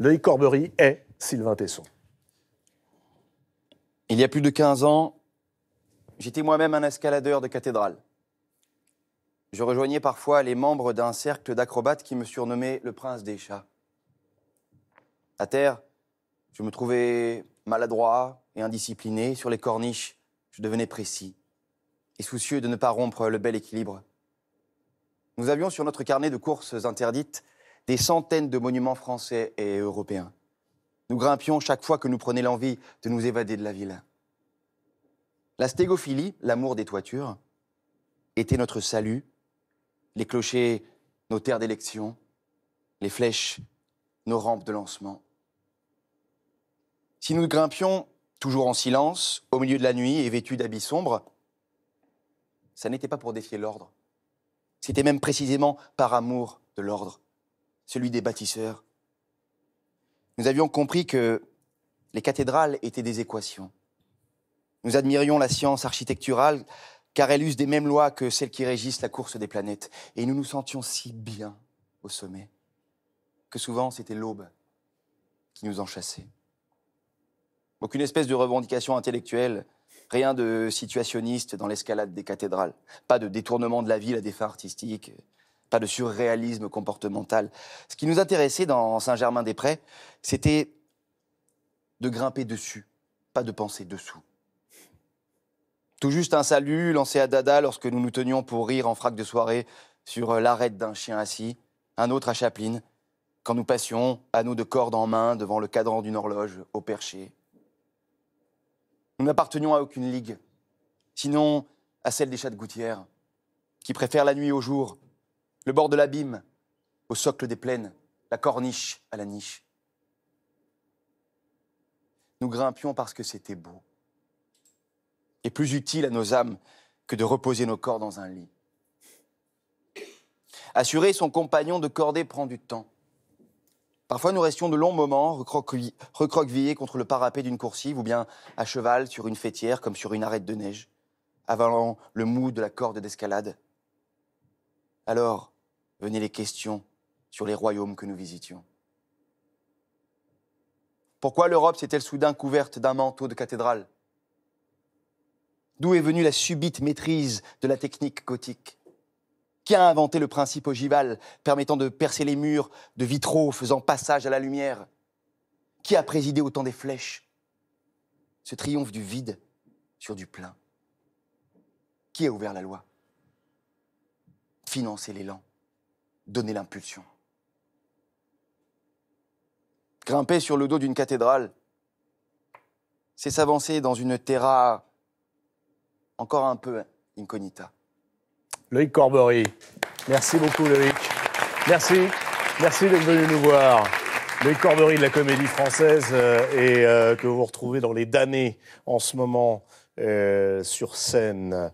Loïc Corbery est Sylvain Tesson. Il y a plus de 15 ans, j'étais moi-même un escaladeur de cathédrale. Je rejoignais parfois les membres d'un cercle d'acrobates qui me surnommaient le prince des chats. À terre, je me trouvais maladroit et indiscipliné. Sur les corniches, je devenais précis et soucieux de ne pas rompre le bel équilibre. Nous avions sur notre carnet de courses interdites des centaines de monuments français et européens. Nous grimpions chaque fois que nous prenions l'envie de nous évader de la ville. La stégophilie, l'amour des toitures, était notre salut, les clochers, nos terres d'élection, les flèches, nos rampes de lancement. Si nous grimpions, toujours en silence, au milieu de la nuit et vêtus d'habits sombres, ça n'était pas pour défier l'ordre. C'était même précisément par amour de l'ordre celui des bâtisseurs. Nous avions compris que les cathédrales étaient des équations. Nous admirions la science architecturale car elle use des mêmes lois que celles qui régissent la course des planètes. Et nous nous sentions si bien au sommet que souvent c'était l'aube qui nous enchassait. Aucune espèce de revendication intellectuelle, rien de situationniste dans l'escalade des cathédrales, pas de détournement de la ville à des fins artistiques, pas de surréalisme comportemental. Ce qui nous intéressait dans Saint-Germain-des-Prés, c'était de grimper dessus, pas de penser dessous. Tout juste un salut lancé à Dada lorsque nous nous tenions pour rire en frac de soirée sur l'arête d'un chien assis, un autre à Chaplin, quand nous passions, anneaux de corde en main, devant le cadran d'une horloge, au perché. Nous n'appartenions à aucune ligue, sinon à celle des chats de gouttière, qui préfèrent la nuit au jour, le bord de l'abîme au socle des plaines, la corniche à la niche. Nous grimpions parce que c'était beau et plus utile à nos âmes que de reposer nos corps dans un lit. Assurer son compagnon de cordée prend du temps. Parfois, nous restions de longs moments recroquevillés, contre le parapet d'une coursive ou bien à cheval sur une fêtière comme sur une arête de neige, avalant le mou de la corde d'escalade. Alors, venaient les questions sur les royaumes que nous visitions. Pourquoi l'Europe s'est-elle soudain couverte d'un manteau de cathédrale D'où est venue la subite maîtrise de la technique gothique Qui a inventé le principe ogival permettant de percer les murs de vitraux faisant passage à la lumière Qui a présidé au temps des flèches Ce triomphe du vide sur du plein Qui a ouvert la loi Financer l'élan donner l'impulsion. Grimper sur le dos d'une cathédrale, c'est s'avancer dans une terra encore un peu incognita. Loïc Corbery, merci beaucoup Loïc. Merci, merci d'être venu nous voir. Loïc Corbery de la comédie française euh, et euh, que vous retrouvez dans les damnés en ce moment euh, sur scène.